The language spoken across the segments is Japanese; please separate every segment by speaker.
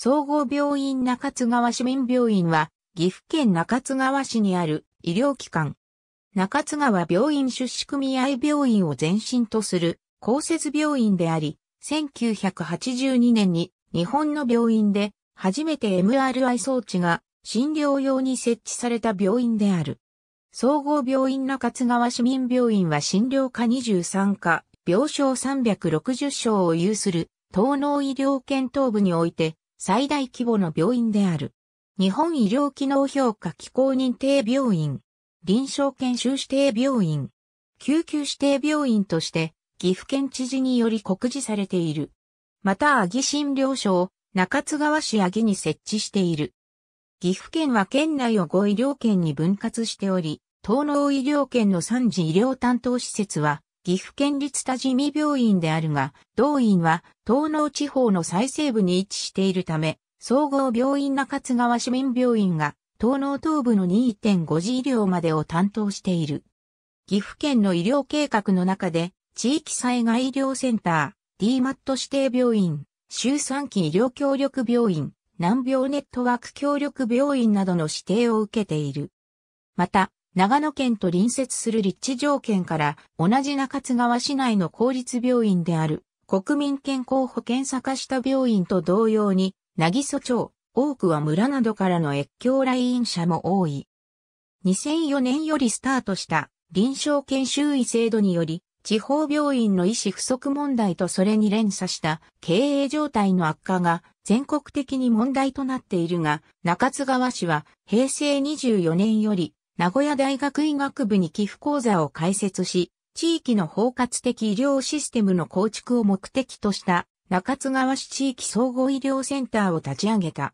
Speaker 1: 総合病院中津川市民病院は、岐阜県中津川市にある医療機関。中津川病院出資組合病院を前身とする公設病院であり、1982年に日本の病院で初めて MRI 装置が診療用に設置された病院である。総合病院中津川市民病院は診療科23科、病床360床を有する、東農医療検討部において、最大規模の病院である。日本医療機能評価機構認定病院、臨床研修指定病院、救急指定病院として岐阜県知事により告示されている。また、アギ診療所を中津川市アギに設置している。岐阜県は県内を5医療圏に分割しており、東農医療圏の3次医療担当施設は岐阜県立多治見病院であるが、同院は東農地方の最西部に位置しているため、総合病院中津川市民病院が東農東部の2.5次医療までを担当している。岐阜県の医療計画の中で、地域災害医療センター、DMAT 指定病院、周産期医療協力病院、難病ネットワーク協力病院などの指定を受けている。また、長野県と隣接する立地条件から同じ中津川市内の公立病院である国民健康保険坂下病院と同様に、渚町、多くは村などからの越境来院者も多い。2004年よりスタートした臨床研修医制度により、地方病院の医師不足問題とそれに連鎖した経営状態の悪化が全国的に問題となっているが、中津川市は平成24年より名古屋大学医学部に寄付講座を開設し、地域の包括的医療システムの構築を目的とした中津川市地域総合医療センターを立ち上げた。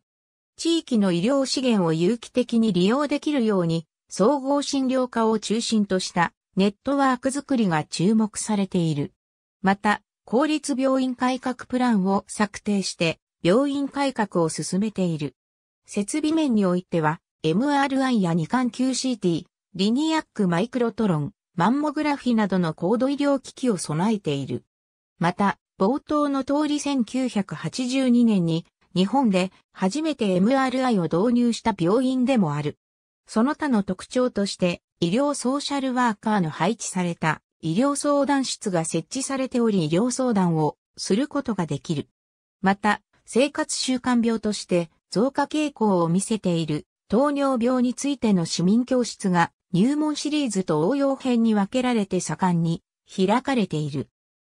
Speaker 1: 地域の医療資源を有機的に利用できるように、総合診療科を中心としたネットワークづくりが注目されている。また、公立病院改革プランを策定して、病院改革を進めている。設備面においては、MRI や二環 q CT、リニアックマイクロトロン、マンモグラフィなどの高度医療機器を備えている。また、冒頭の通り1982年に日本で初めて MRI を導入した病院でもある。その他の特徴として医療ソーシャルワーカーの配置された医療相談室が設置されており医療相談をすることができる。また、生活習慣病として増加傾向を見せている糖尿病についての市民教室が入門シリーズと応用編に分けられて盛んに開かれている。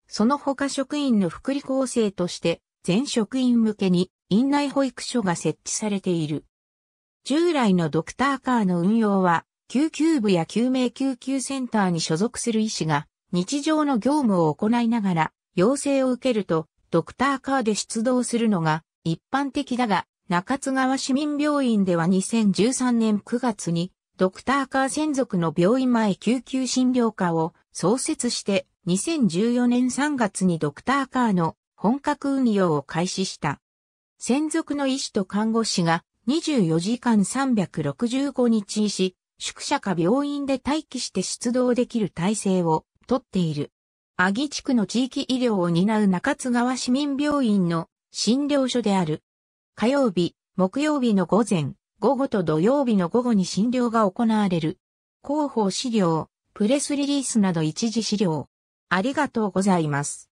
Speaker 1: その他職員の福利厚生として全職員向けに院内保育所が設置されている。従来のドクターカーの運用は救急部や救命救急センターに所属する医師が日常の業務を行いながら要請を受けるとドクターカーで出動するのが一般的だが中津川市民病院では2013年9月に、ドクターカー専属の病院前救急診療科を創設して、2014年3月にドクターカーの本格運用を開始した。専属の医師と看護師が24時間365日医師、宿舎か病院で待機して出動できる体制をとっている。阿義地区の地域医療を担う中津川市民病院の診療所である。火曜日、木曜日の午前、午後と土曜日の午後に診療が行われる。広報資料、プレスリリースなど一時資料。ありがとうございます。